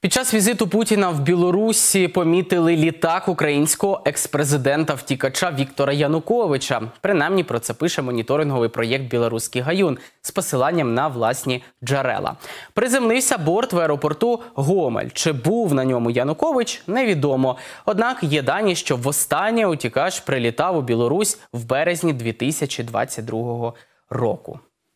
Під час візиту Путіна в Білорусі помітили літак українського експрезидента втікача Віктора Януковича. Принаймні про це пише моніторинговий проєкт Білоруський гаюн з посиланням на власні джерела. Приземлився борт в аеропорту Гомель. Чи був на ньому Янукович? Невідомо. Однак є дані, що востаннє утікач прилітав у Білорусь в березні 2022 року.